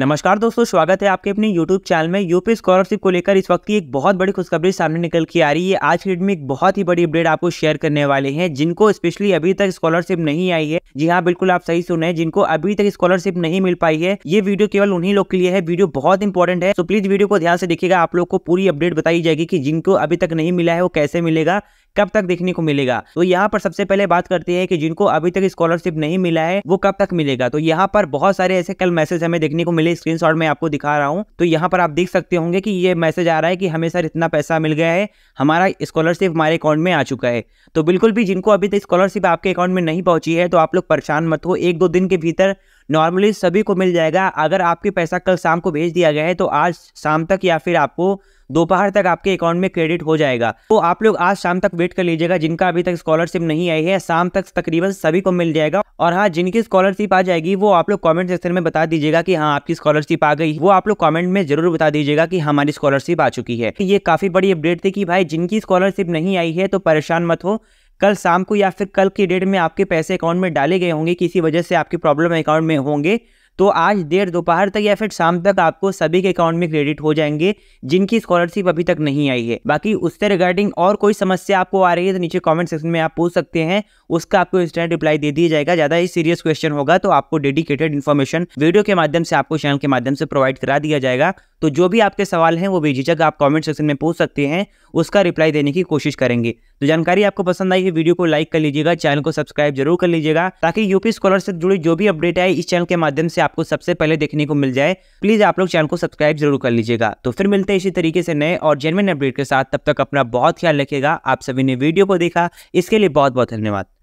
नमस्कार दोस्तों स्वागत है आपके अपने YouTube चैनल में यूपी स्कॉलरशिप को लेकर इस वक्त की एक बहुत बड़ी खुशखबरी सामने निकल के आ रही है आज की डेट में एक बहुत ही बड़ी अपडेट आपको शेयर करने वाले हैं जिनको स्पेशली अभी तक स्कॉलरशिप नहीं आई है जी हाँ बिल्कुल आप सही सुने जिनको अभी तक स्कॉलरशिप नहीं मिल पाई है ये वीडियो केवल उन्हीं लोग के लिए है वीडियो बहुत इंपॉर्टेंट है तो प्लीज वीडियो को ध्यान से देखिएगा आप लोग को पूरी अपडेट बताई जाएगी की जिनको अभी तक नहीं मिला है वो कैसे मिलेगा कब तक देखने को मिलेगा तो यहाँ पर सबसे पहले बात करते हैं कि जिनको अभी तक स्कॉलरशिप नहीं मिला है वो कब तक मिलेगा तो यहाँ पर बहुत सारे ऐसे कल मैसेज हमें देखने को मिले स्क्रीन में आपको दिखा रहा हूँ तो यहाँ पर आप देख सकते होंगे कि ये मैसेज आ रहा है कि हमें सर इतना पैसा मिल गया है हमारा स्कॉलरशिप हमारे अकाउंट में आ चुका है तो बिल्कुल भी जिनको अभी तक स्कॉलरशिप आपके अकाउंट में नहीं पहुंची है तो आप लोग परेशान मत हो एक दो दिन के भीतर नॉर्मली सभी को मिल जाएगा अगर आपके पैसा कल शाम को भेज दिया गया है तो आज शाम तक या फिर आपको दोपहर तक आपके अकाउंट में क्रेडिट हो जाएगा तो आप लोग आज शाम तक वेट कर लीजिएगा जिनका अभी तक स्कॉलरशिप नहीं आई है शाम तक तकरीबन सभी को मिल जाएगा और हाँ जिनकी स्कॉलरशिप आ जाएगी वो आप लोग कमेंट सेक्शन में बता दीजिएगा कि हाँ आपकी स्कॉलरशिप आ गई वो आप लोग कमेंट में जरूर बता दीजिएगा कि हमारी स्कॉलरशिप आ चुकी है ये काफी बड़ी अपडेट थी कि भाई जिनकी स्कॉलरशिप नहीं आई है तो परेशान मत हो कल शाम को या फिर कल की डेट में आपके पैसे अकाउंट में डाले गए होंगे किसी वजह से आपकी प्रॉब्लम अकाउंट में होंगे तो आज देर दोपहर तक या फिर शाम तक आपको सभी के अकाउंट में क्रेडिट हो जाएंगे जिनकी स्कॉलरशिप अभी तक नहीं आई है बाकी उससे रिगार्डिंग और कोई समस्या आपको आ रही है तो नीचे कमेंट सेक्शन में आप पूछ सकते हैं उसका आपको इंस्टेंट रिप्लाई दे दिया जाएगा ज्यादा ही सीरियस क्वेश्चन होगा तो आपको डेडिकेटेड इन्फॉर्मेशन वीडियो के माध्यम से आपको चैनल के माध्यम से प्रोवाइड करा दिया जाएगा तो जो भी आपके सवाल हैं वो बेझिझक आप कॉमेंट सेक्शन में पूछ सकते हैं उसका रिप्लाई देने की कोशिश करेंगे तो जानकारी आपको पसंद आई है वीडियो को लाइक कर लीजिएगा चैनल को सब्सक्राइब जरूर कर लीजिएगा ताकि यूपी स्कॉलर से जुड़ी जो भी अपडेट आए इस चैनल के माध्यम से आपको सबसे पहले देखने को मिल जाए प्लीज आप लोग चैनल को सब्सक्राइब जरूर कर लीजिएगा तो फिर मिलते हैं इसी तरीके से नए और जेनविन अपडेट के साथ तब तक अपना बहुत ख्याल रखेगा आप सभी ने वीडियो को देखा इसके लिए बहुत बहुत धन्यवाद